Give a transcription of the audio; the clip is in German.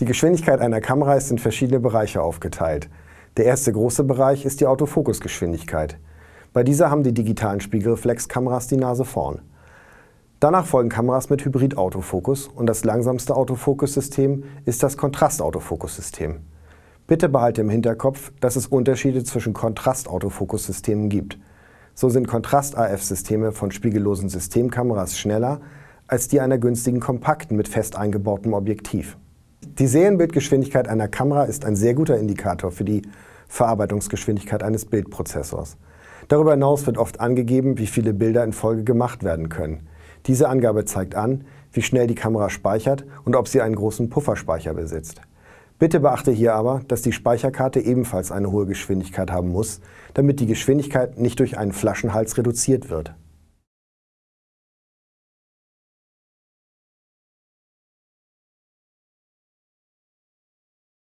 Die Geschwindigkeit einer Kamera ist in verschiedene Bereiche aufgeteilt. Der erste große Bereich ist die Autofokusgeschwindigkeit. Bei dieser haben die digitalen Spiegelreflexkameras die Nase vorn. Danach folgen Kameras mit Hybrid-Autofokus und das langsamste Autofokussystem ist das Kontrast-Autofokussystem. Bitte behalte im Hinterkopf, dass es Unterschiede zwischen Kontrast-Autofokussystemen gibt. So sind Kontrast-AF-Systeme von spiegellosen Systemkameras schneller als die einer günstigen kompakten mit fest eingebautem Objektiv. Die Serienbildgeschwindigkeit einer Kamera ist ein sehr guter Indikator für die Verarbeitungsgeschwindigkeit eines Bildprozessors. Darüber hinaus wird oft angegeben, wie viele Bilder in Folge gemacht werden können. Diese Angabe zeigt an, wie schnell die Kamera speichert und ob sie einen großen Pufferspeicher besitzt. Bitte beachte hier aber, dass die Speicherkarte ebenfalls eine hohe Geschwindigkeit haben muss, damit die Geschwindigkeit nicht durch einen Flaschenhals reduziert wird.